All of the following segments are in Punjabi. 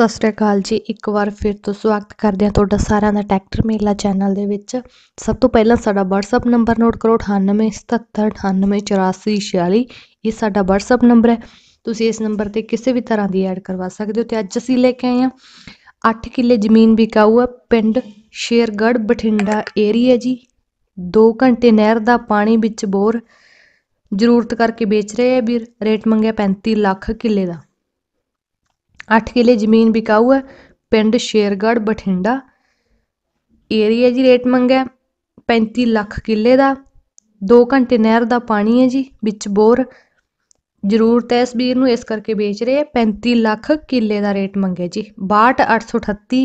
ਸਤਿ ਸ਼੍ਰੀ ਅਕਾਲ ਜੀ ਇੱਕ ਵਾਰ ਫਿਰ ਤੋਂ ਸਵਾਗਤ ਕਰਦੇ ਹਾਂ ਤੁਹਾਡਾ ਸਾਰਿਆਂ ਦਾ ਟਰੈਕਟਰ ਮੇਲਾ ਚੈਨਲ ਦੇ ਵਿੱਚ ਸਭ ਤੋਂ ਪਹਿਲਾਂ ਸਾਡਾ WhatsApp ਨੰਬਰ ਨੋਟ ਕਰੋ 9877998446 ਇਹ ਸਾਡਾ WhatsApp ਨੰਬਰ ਹੈ ਤੁਸੀਂ ਇਸ ਨੰਬਰ ਤੇ ਕਿਸੇ ਵੀ ਤਰ੍ਹਾਂ ਦੀ ਐਡ ਕਰਵਾ ਸਕਦੇ ਹੋ ਤੇ ਅੱਜ ਅਸੀਂ ਲੈ ਕੇ ਆਏ ਹਾਂ 8 ਕਿੱਲੇ ਜ਼ਮੀਨ ਵਿਕਾਊ ਹੈ ਪਿੰਡ ਸ਼ੇਰਗੜ ਬਠਿੰਡਾ ਏਰੀਆ ਜੀ 2 ਘੰਟੇ ਨਹਿਰ ਦਾ ਪਾਣੀ ਵਿੱਚ ਬੋਰ ਜ਼ਰੂਰਤ ਕਰਕੇ ਵੇਚ ਰਹੇ ਆ ਵੀਰ ਰੇਟ ਮੰਗਿਆ 35 ਲੱਖ ਕਿੱਲੇ ਦਾ 8 ਕਿੱਲੇ ਜ਼ਮੀਨ ਵਿਕਾਊ ਹੈ ਪਿੰਡ ਸ਼ੇਰਗੜ ਬਠਿੰਡਾ ਏਰੀਆ ਜੀ ਰੇਟ ਮੰਗਿਆ 35 ਲੱਖ ਕਿੱਲੇ ਦਾ 2 ਘੰਟੇ ਨਹਿਰ ਦਾ ਪਾਣੀ ਹੈ ਜੀ ਵਿੱਚ ਬੋਰ ਜ਼ਰੂਰਤ ਹੈ ਇਸ ਵੀਰ ਨੂੰ ਇਸ ਕਰਕੇ ਵੇਚ ਰਹੇ 35 ਲੱਖ ਕਿੱਲੇ ਦਾ ਰੇਟ ਮੰਗਿਆ ਜੀ 62838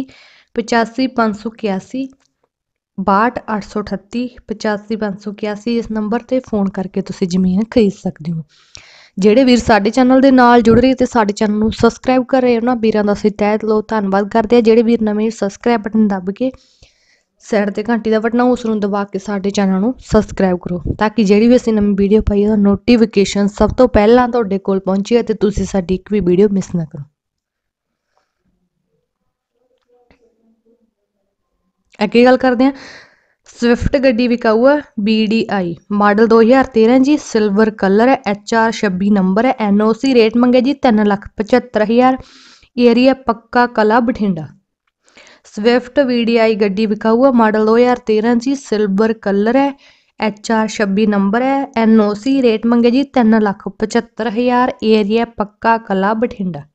85581 62838 85581 ਇਸ ਨੰਬਰ ਤੇ ਫੋਨ ਕਰਕੇ ਤੁਸੀਂ ਜ਼ਮੀਨ ਖਰੀਦ ਸਕਦੇ ਹੋ ਜਿਹੜੇ ਵੀਰ ਸਾਡੇ ਚੈਨਲ ਦੇ ਨਾਲ ਜੁੜ ਰਹੇ ਤੇ ਸਾਡੇ ਚੈਨਲ ਨੂੰ ਸਬਸਕ੍ਰਾਈਬ ਕਰ ਰਹੇ ਉਹਨਾਂ ਵੀਰਾਂ ਦਾ ਅਸੀਂ ਤਹਿ ਦਿਲੋਂ ਧੰਨਵਾਦ ਕਰਦੇ ਆ ਜਿਹੜੇ ਵੀਰ ਨਵੇਂ ਸਬਸਕ੍ਰਾਈਬ ਬਟਨ ਦੱਬ ਕੇ ਸਾਈਡ ਤੇ ਘੰਟੀ ਦਾ ਬਟਨ ਉਸ ਨੂੰ ਦਬਾ ਕੇ ਸਾਡੇ ਚੈਨਲ ਨੂੰ ਸਬਸਕ੍ਰਾਈਬ ਕਰੋ ਤਾਂ ਕਿ ਜਿਹੜੀ ਵੀ ਅਸੀਂ ਨਵੀਂ ਵੀਡੀਓ ਪਾਈਏ ਉਹਦਾ ਨੋਟੀਫਿਕੇਸ਼ਨ ਸਭ ਤੋਂ ਪਹਿਲਾਂ ਤੁਹਾਡੇ ਕੋਲ ਪਹੁੰਚੇ ਅਤੇ ਤੁਸੀਂ ਸਾਡੀ ਇੱਕ ਵੀ ਵੀਡੀਓ ਮਿਸ ਨਾ ਕਰੋ ਅੱਗੇ ਗੱਲ ਕਰਦੇ ਹਾਂ ਸਵਿਫਟ ਗੱਡੀ ਵਿਕਾਊ ਹੈ BDI ਮਾਡਲ 2013 ਜੀ ਸਿਲਵਰ ਕਲਰ ਹੈ HR 26 ਨੰਬਰ ਹੈ NOC ਰੇਟ ਮੰਗੇ ਜੀ 375000 ਏਰੀਆ ਪੱਕਾ ਕਲਾ ਬਠਿੰਡਾ ਸਵਿਫਟ VDI ਗੱਡੀ ਵਿਕਾਊ ਹੈ ਮਾਡਲ 2013 ਜੀ ਸਿਲਵਰ ਕਲਰ ਹੈ HR 26 ਨੰਬਰ ਹੈ NOC ਰੇਟ ਮੰਗੇ ਜੀ 375000 ਏਰੀਆ ਪੱਕਾ ਕਲਾ ਬਠਿੰਡਾ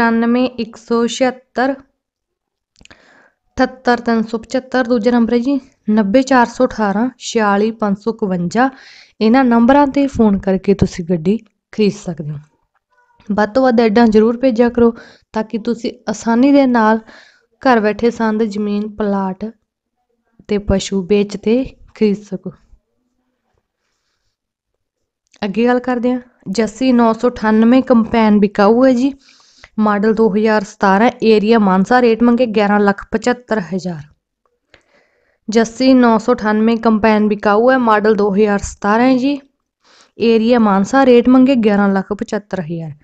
94176 ਅਠੱਤਰ ਦੂਜੇ ਨੰਬਰ ਹੈ ਜੀ 90418 ਇਹਨਾਂ ਨੰਬਰਾਂ ਤੇ ਫੋਨ ਕਰਕੇ ਤੁਸੀਂ ਗੱਡੀ ਖਰੀਦ ਸਕਦੇ ਹੋ ਵੱਧ ਤੋਂ ਵੱਧ ਐਡਾਂ ਜ਼ਰੂਰ ਭੇਜਿਆ ਕਰੋ ਤਾਂ ਕਿ ਤੁਸੀਂ ਆਸਾਨੀ ਦੇ ਨਾਲ ਘਰ ਬੈਠੇ ਸੰਦ ਜ਼ਮੀਨ ਪਲਾਟ ਤੇ ਪਸ਼ੂ ਵੇਚ ਤੇ ਖਰੀਦ ਸਕੋ ਅੱਗੇ ਗੱਲ ਕਰਦੇ ਹਾਂ ਜੱਸੀ 998 ਕੰਪੈਨ ਵਿਕਾਊ ਹੈ ਜੀ ਮਾਡਲ 2017 ਏਰੀਆ ਮਾਨਸਾ ਰੇਟ ਮੰਗੇ 11 ਲੱਖ 75 ਹਜ਼ਾਰ ਜੱਸੀ 998 ਕੰਪੈਨ ਵਿਕਾਊ ਹੈ ਮਾਡਲ 2017 ਹੈ ਜੀ ਏਰੀਆ ਮਾਨਸਾ ਰੇਟ ਮੰਗੇ 11 ਲੱਖ 75 ਹਜ਼ਾਰ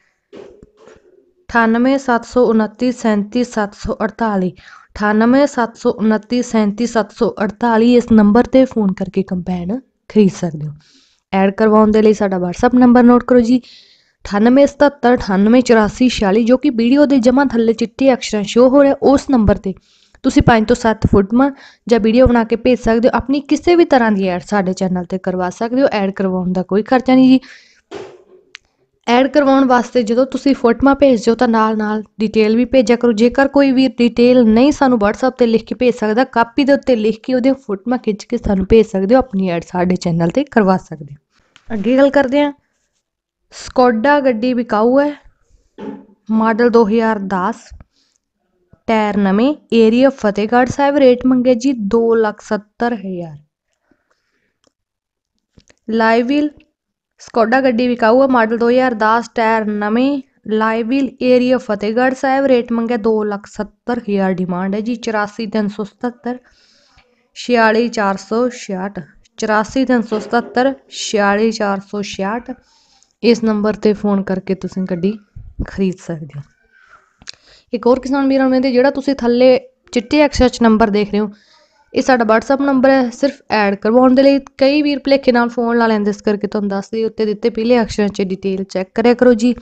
9879373748 9879373748 ਇਸ ਨੰਬਰ ਤੇ ਫੋਨ ਕਰਕੇ ਕੰਪੈਨ ਖਰੀਦ ਸਕਦੇ ਹੋ ਐਡ ਕਰਵਾਉਣ ਦੇ ਲਈ ਸਾਡਾ WhatsApp ਨੰਬਰ ਨੋਟ ਕਰੋ ਜੀ 9877988446 ਜੋ ਕਿ ਵੀਡੀਓ ਦੇ ਜਮਾ ਥੱਲੇ ਚਿੱਟੇ ਅਕਸ਼ਰਾਂ ਸ਼ੋ ਹੋ ਰਿਹਾ ਉਸ ਨੰਬਰ ਤੇ ਤੁਸੀਂ 5 ਤੋਂ 7 ਫੁੱਟਮਾ ਜਾਂ ਵੀਡੀਓ ਬਣਾ ਕੇ ਭੇਜ ਸਕਦੇ ਹੋ ਆਪਣੀ ਕਿਸੇ ਵੀ ਤਰ੍ਹਾਂ ਦੀ ਐਡ ਸਾਡੇ ਚੈਨਲ ਤੇ ਕਰਵਾ ਸਕਦੇ ਹੋ ਐਡ ਕਰਵਾਉਣ ਦਾ ਕੋਈ ਖਰਚਾ ਨਹੀਂ ਜੀ ਐਡ ਕਰਵਾਉਣ ਵਾਸਤੇ ਜਦੋਂ ਤੁਸੀਂ ਫੋਟਮਾ ਭੇਜਦੇ ਹੋ ਤਾਂ ਨਾਲ-ਨਾਲ ਡਿਟੇਲ ਵੀ ਭੇਜਿਆ ਕਰੋ ਜੇਕਰ ਕੋਈ ਵੀ ਡਿਟੇਲ ਨਹੀਂ ਸਾਨੂੰ WhatsApp ਤੇ ਲਿਖ ਕੇ ਭੇਜ ਸਕਦਾ ਕਾਪੀ ਦੇ ਉੱਤੇ ਲਿਖ ਕੇ ਉਹਦੇ ਫੋਟਮਾ ਖਿੱਚ ਕੇ ਸਾਨੂੰ ਭੇਜ ਸਕਦੇ ਹੋ ਆਪਣੀ ਐਡ ਸਾਡੇ ਚੈਨਲ ਤੇ ਕਰਵਾ ਸਕਦੇ ਹੋ ਅੱਗੇ ਗੱਲ ਕਰਦੇ ਹਾਂ ਸਕੋਡਾ ਗੱਡੀ ਵਿਕਾਊ ਹੈ ਮਾਡਲ 2010 ਟਾਇਰ ਨਵੇਂ ਏਰੀਆ ਫਤਿਹਗੜ੍ਹ ਸਾਹਿਬ ਰੇਟ ਮੰਗੇ ਜੀ 2 ਲੱਖ 70 ਹਜ਼ਾਰ ਲਾਈਵ ਵੀਲ ਸਕੋਡਾ ਗੱਡੀ ਵਿਕਾਊ ਹੈ ਮਾਡਲ 2010 ਟਾਇਰ ਨਵੇਂ live wheel area Fatehgarh Sahib rate ਮੰਗੇ 2 ਲੱਖ 70 ਹਜ਼ਾਰ ਡਿਮਾਂਡ ਹੈ ਜੀ 84377 46466 84377 46466 ਇਸ ਨੰਬਰ ਤੇ ਫੋਨ ਕਰਕੇ ਤੁਸੀਂ ਗੱਡੀ ਖਰੀਦ ਸਕਦੇ ਹੋ ਇੱਕ ਹੋਰ ਕਿਸਾਨ ਵੀਰਾਂ ਨੂੰ ਜਿਹੜਾ ਤੁਸੀਂ ਥੱਲੇ ਚਿੱਟੇ ਅਕਸ਼ਰ 'ਚ ਨੰਬਰ ਦੇਖ ਰਹੇ ਹੋ ਇਹ ਸਾਡਾ WhatsApp ਨੰਬਰ ਹੈ ਸਿਰਫ ਐਡ ਕਰਵਾਉਣ ਦੇ ਲਈ ਕਈ ਵੀਰ ਭਲੇਖੇ ਨਾਲ ਫੋਨ ਲਾ ਲੈਂਦੇ ਇਸ ਕਰਕੇ ਤੁਹਾਨੂੰ ਦੱਸ ਦਈ ਉੱਤੇ ਦਿੱਤੇ ਪਹਿਲੇ ਅਕਸ਼ਰਾਂ 'ਚ ਡਿਟੇਲ ਚੈੱਕ ਕਰਿਆ ਕਰੋ ਜੀ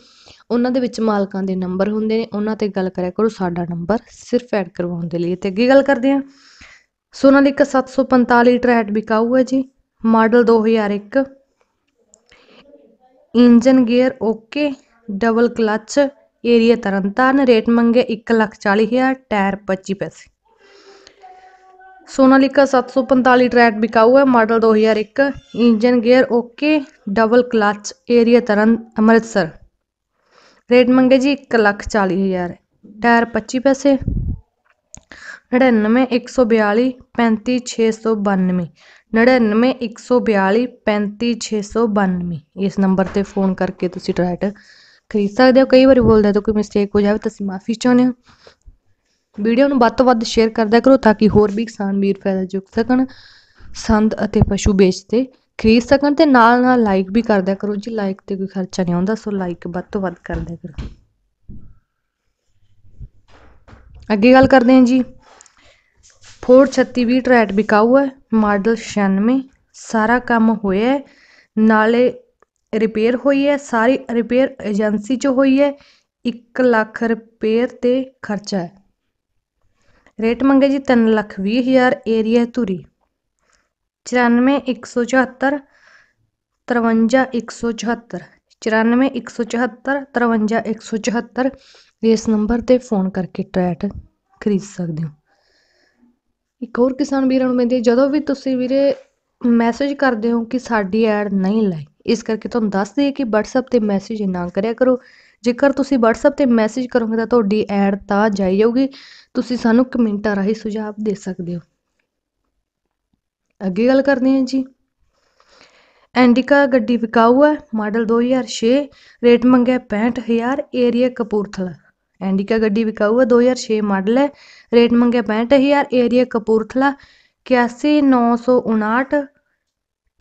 ਉਹਨਾਂ ਦੇ ਵਿੱਚ ਮਾਲਕਾਂ ਦੇ ਨੰਬਰ ਹੁੰਦੇ ਨੇ ਉਹਨਾਂ ਤੇ ਗੱਲ ਕਰਿਆ ਕਰੋ ਸਾਡਾ ਨੰਬਰ ਸਿਰਫ ਐਡ ਕਰਵਾਉਣ ਦੇ ਲਈ ਤੇ ਅੱਗੇ ਗੱਲ ਕਰਦੇ ਹਾਂ ਸੋਨਾਲੀਕਾ 745 ਟਰੈਟ ਬਿਕਾਊ ਹੈ ਜੀ model 2001 engine gear okay double clutch area Tarn Taran rate ਮੰਗੇ 140000 ਟਾਇਰ 25 ਪੈਸੇ ਸੋਨਾਲੀਕਾ 745 ਟਰੈਕ ਵਿਕਾਊ ਹੈ model 2001 engine gear okay double clutch area Tarn Amritsar rate ਮੰਗੇ ਜੀ 140000 ਟਾਇਰ 25 ਪੈਸੇ ਨੜਿਨਵੇਂ ਇੱਕ ਸੌ ਬਿਆਲੀ ਪੈਂਤੀ ਛੇ ਸੌ ਬਾਨਵੇਂ ਨੜਿਨਵੇਂ ਇੱਕ ਸੌ ਬਿਆਲੀ ਪੈਂਤੀ ਛੇ ਸੌ ਬਾਨਵੇਂ ਇਸ ਨੰਬਰ ਤੇ ਫੋਨ ਕਰਕੇ ਤੁਸੀਂ ਟਰੈਟ ਖਰੀਦ ਸਕਦੇ ਹੋ ਕਈ ਵਾਰੀ ਬੋਲਦਾ ਤਾਂ ਕੋਈ ਮਿਸਟੇਕ ਹੋ ਜਾਵੇ ਤਾਂ ਅਸੀਂ ਮਾਫੀ ਚਾਹੁੰਦੇ ਹਾਂ ਵੀਡੀਓ ਨੂੰ ਵੱਧ ਤੋਂ ਵੱਧ ਸ਼ੇਅਰ ਕਰਦਾ ਕਰੋ ਤਾਂ ਕਿ ਹੋਰ ਵੀ ਕਿਸਾਨ ਵੀਰ ਫਾਇਦਾ ਚੁੱਕ ਸਕਣ ਸੰਦ ਅਤੇ ਪਸ਼ੂ ਵੇਚਦੇ ਖਰੀਦ ਸਕਣ ਤੇ ਨਾਲ ਨਾਲ ਲਾਈਕ ਵੀ ਕਰਦਾ ਕਰੋ ਜੀ ਲਾਈਕ ਤੇ ਕੋਈ ਖਰਚਾ ਨਹੀਂ ਆਉਂਦਾ ਸੋ ਲਾਈਕ ਵੱਧ ਤੋਂ ਵੱਧ ਕਰਦਾ ਕਰੋ ਅੱਗੇ ਗੱਲ ਕਰਦੇ ਹਾਂ ਜੀ ਫੋਰ 3620 ਟਰੈਟ ਹੈ ਮਾਡਲ 96 ਸਾਰਾ ਕੰਮ ਹੋਇਆ ਹੈ ਨਾਲੇ ਰਿਪੇਅਰ ਹੋਈ ਹੈ ਸਾਰੀ ਰਿਪੇਅਰ ਏਜੰਸੀ 'ਚ ਹੋਈ ਹੈ 1 ਲੱਖ ਰਿਪੇਅਰ ਤੇ ਖਰਚਾ ਹੈ ਰੇਟ ਮੰਗੇ ਜੀ 3 ਲੱਖ 20 ਹਜ਼ਾਰ ਏਰੀਆ ਧੂਰੀ 94 174 53 174 94174 ਇਸ ਨੰਬਰ 'ਤੇ ਫ਼ੋਨ ਕਰਕੇ ਟਰੈਟ ਖਰੀਦ ਸਕਦੇ ਹੋ ਇੱਕ ਹੋਰ ਕਿਸਾਨ ਵੀਰਾਂ ਨੂੰ ਬੇਨਤੀ ਜਦੋਂ ਵੀ ਤੁਸੀਂ ਵੀਰੇ ਮੈਸੇਜ ਕਰਦੇ ਹੋ ਕਿ ਸਾਡੀ ਐਡ ਨਹੀਂ ਲਾਈ ਇਸ ਕਰਕੇ ਤੁਹਾਨੂੰ ਦੱਸ ਦਈਏ ਕਿ WhatsApp ਤੇ ਮੈਸੇਜ ਨਾ ਕਰਿਆ ਕਰੋ ਜੇਕਰ ਤੁਸੀਂ WhatsApp ਤੇ ਮੈਸੇਜ ਕਰੋਗੇ ਤਾਂ ਤੁਹਾਡੀ ਐਡ ਤਾਂ ਜਾਈ ਜਾਊਗੀ ਤੁਸੀਂ ਸਾਨੂੰ ਕਮੈਂਟਾਂ ਰਾਹੀਂ ਸੁਝਾਅ ਦੇ ਸਕਦੇ ਹੋ ਅੱਗੇ ਗੱਲ ਕਰਦੇ ਹਾਂ ਜੀ ਐਂਡਿਕਾ ਗੱਡੀ ਵਿਕਾਊ ਹੈ ਮਾਡਲ 2006 ਰੇਟ ਮੰਗਿਆ 65000 ਏਰੀਆ ਕਪੂਰਥਲਾ ਐਂਡਿਕਾ ਗੱਡੀ ਵਿਕਾਊ ਹੈ 2006 ਮਾਡਲ ਹੈ ਰੇਟ ਮੰਗਿਆ 65000 ਏਰੀਆ ਕਪੂਰਥਲਾ 81959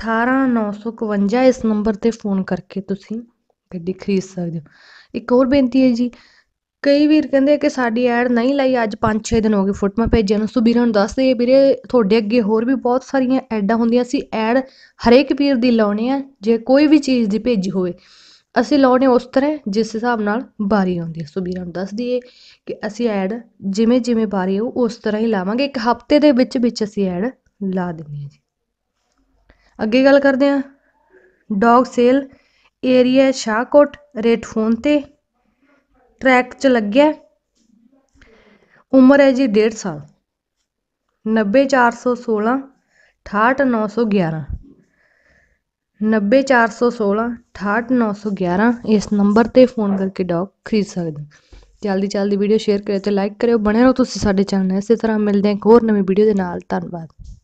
18952 ਇਸ ਨੰਬਰ ਤੇ ਫੋਨ ਕਰਕੇ ਤੁਸੀਂ ਗੱਡੀ ਖਰੀਦ ਸਕਦੇ ਹੋ ਇੱਕ ਹੋਰ ਬੇਨਤੀ ਹੈ ਜੀ ਕਈ ਵੀਰ ਕਹਿੰਦੇ ਕਿ ਸਾਡੀ ਐਡ ਨਹੀਂ ਲਈ ਅੱਜ 5-6 ਦਿਨ ਹੋ ਗਏ ਫੋਟੋਆਂ ਭੇਜਿਆ ਨੂੰ ਸੋ ਵੀਰਾਂ ਨੂੰ ਦੱਸ ਦੇ ਵੀਰੇ ਤੁਹਾਡੇ ਅੱਗੇ ਹੋਰ ਵੀ ਬਹੁਤ ਸਾਰੀਆਂ ਐਡਾਂ ਹੁੰਦੀਆਂ ਸੀ ਐਡ ਹਰੇਕ ਵੀਰ ਦੀ ਲਾਉਣੀ ਆ ਜੇ ਕੋਈ ਵੀ ਚੀਜ਼ ਦੀ ਭੇਜੀ ਹੋਵੇ ਅਸੀਂ ਲਾਉਣੇ ਉਸ ਤਰ੍ਹਾਂ ਜਿਸ ਹਿਸਾਬ ਨਾਲ ਬਾਰੀ ਆਉਂਦੀ ਹੈ ਸੋ ਵੀਰਾਂ ਨੂੰ ਦੱਸ ਦਈਏ ਕਿ ਅਸੀਂ ਐਡ ਜਿਵੇਂ ਜਿਵੇਂ ਬਾਰੀ ਆਉ ਉਸ ਤਰ੍ਹਾਂ ਹੀ ਲਾਵਾਂਗੇ ਇੱਕ ਹਫਤੇ ਦੇ ਵਿੱਚ ਵਿੱਚ ਅਸੀਂ ਐਡ ਲਾ ਦਿੰਦੇ ਹਾਂ ਜੀ ਅੱਗੇ ਗੱਲ ਕਰਦੇ ਹਾਂ dog sale area Shahkot rate phone ਤੇ ਟਰੈਕ 'ਚ ਲੱਗਿਆ ਉਮਰ ਹੈ ਜੀ 1.5 ਸਾਲ 90416 68911 90416 ਇਸ ਨੰਬਰ 'ਤੇ ਫ਼ੋਨ ਕਰਕੇ ਡੌਗ ਖਰੀਦ ਸਕਦੇ ਹੋ ਜਲਦੀ ਜਲਦੀ ਵੀਡੀਓ ਸ਼ੇਅਰ ਕਰਿਓ ਤੇ ਲਾਈਕ ਕਰਿਓ ਬਣੇ ਰਹੋ ਤੁਸੀਂ ਸਾਡੇ ਚੈਨਲ ਨਾਲ ਇਸੇ ਤਰ੍ਹਾਂ ਮਿਲਦੇ ਹਾਂ ਇੱਕ ਹੋਰ ਨਵੀਂ ਵੀਡੀਓ ਦੇ ਨਾਲ ਧੰਨਵਾਦ